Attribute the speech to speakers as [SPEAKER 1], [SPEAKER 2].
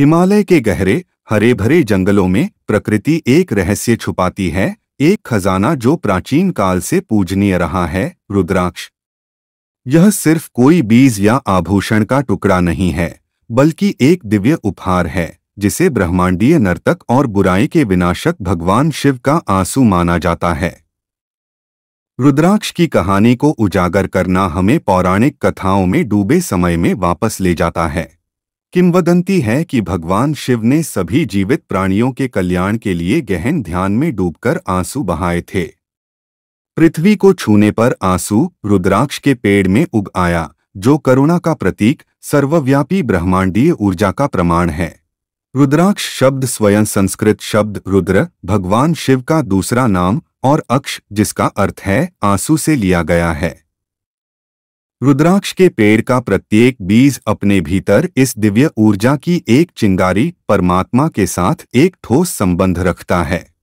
[SPEAKER 1] हिमालय के गहरे हरे भरे जंगलों में प्रकृति एक रहस्य छुपाती है एक खजाना जो प्राचीन काल से पूजनीय रहा है रुद्राक्ष यह सिर्फ कोई बीज या आभूषण का टुकड़ा नहीं है बल्कि एक दिव्य उपहार है जिसे ब्रह्मांडीय नर्तक और बुराई के विनाशक भगवान शिव का आंसू माना जाता है रुद्राक्ष की कहानी को उजागर करना हमें पौराणिक कथाओं में डूबे समय में वापस ले जाता है किंवदंती है कि भगवान शिव ने सभी जीवित प्राणियों के कल्याण के लिए गहन ध्यान में डूबकर आंसू बहाए थे पृथ्वी को छूने पर आंसू रुद्राक्ष के पेड़ में उग आया जो करुणा का प्रतीक सर्वव्यापी ब्रह्मांडीय ऊर्जा का प्रमाण है रुद्राक्ष शब्द स्वयं संस्कृत शब्द रुद्र भगवान शिव का दूसरा नाम और अक्ष जिसका अर्थ है आंसू से लिया गया है रुद्राक्ष के पेड़ का प्रत्येक बीज अपने भीतर इस दिव्य ऊर्जा की एक चिंगारी परमात्मा के साथ एक ठोस संबंध रखता है